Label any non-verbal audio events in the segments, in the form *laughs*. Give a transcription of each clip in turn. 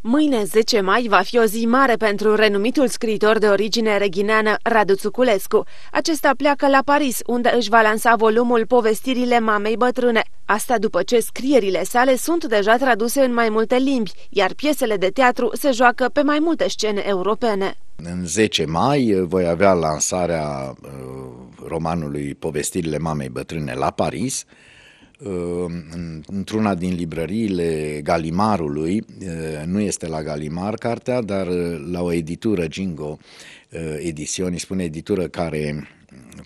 Mâine, 10 mai, va fi o zi mare pentru renumitul scriitor de origine reghineană Radu Țuculescu. Acesta pleacă la Paris, unde își va lansa volumul Povestirile mamei bătrâne. Asta după ce scrierile sale sunt deja traduse în mai multe limbi, iar piesele de teatru se joacă pe mai multe scene europene. În 10 mai eh, voi avea lansarea eh, romanului Povestirile mamei bătrâne la Paris, Uh, într-una din librăriile Galimarului, uh, nu este la Galimar cartea, dar uh, la o editură, Gingo Ediționi, spune editură care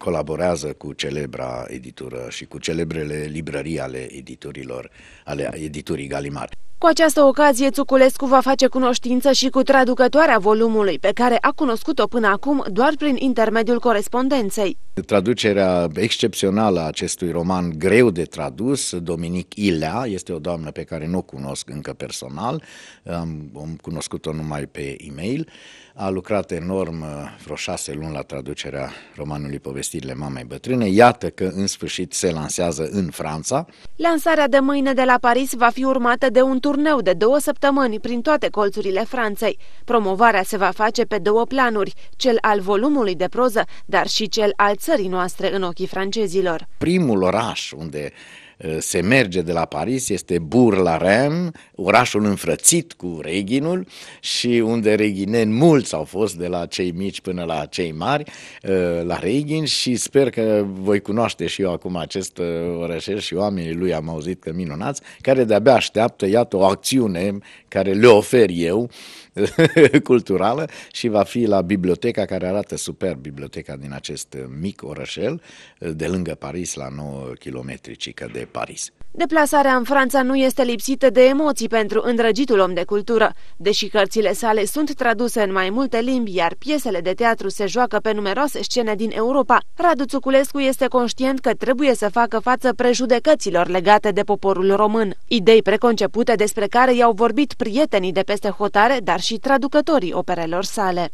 colaborează cu celebra editură și cu celebrele librării ale editurilor, ale editurii Galimar. Cu această ocazie, Țuculescu va face cunoștință și cu traducătoarea volumului, pe care a cunoscut-o până acum doar prin intermediul corespondenței. Traducerea excepțională a acestui roman greu de tradus, Dominic Ilea, este o doamnă pe care nu o cunosc încă personal, am cunoscut-o numai pe e-mail, a lucrat enorm uh, vreo șase luni la traducerea romanului povestit Vestirile mamei bătrâne, iată că în sfârșit se lansează în Franța. Lansarea de mâine de la Paris va fi urmată de un turneu de două săptămâni prin toate colțurile Franței. Promovarea se va face pe două planuri, cel al volumului de proză, dar și cel al țării noastre în ochii francezilor. Primul oraș unde Eh, se merge de la Paris, este Bourg-la-Reine, orașul înfrățit cu reginul și unde reghineni mulți au fost de la cei mici până la cei mari eh, la Reghin și sper că voi cunoaște și eu acum acest eh, orășel și oamenii lui am auzit că minunați, care de-abia așteaptă, iată, o acțiune care le ofer eu *laughs* culturală și va fi la biblioteca care arată super biblioteca din acest mic orășel de lângă Paris la 9 km de Paris. Deplasarea în Franța nu este lipsită de emoții pentru îndrăgitul om de cultură. Deși cărțile sale sunt traduse în mai multe limbi, iar piesele de teatru se joacă pe numeroase scene din Europa, Radu Țuculescu este conștient că trebuie să facă față prejudecăților legate de poporul român. Idei preconcepute despre care i-au vorbit prietenii de peste hotare, dar și traducătorii operelor sale.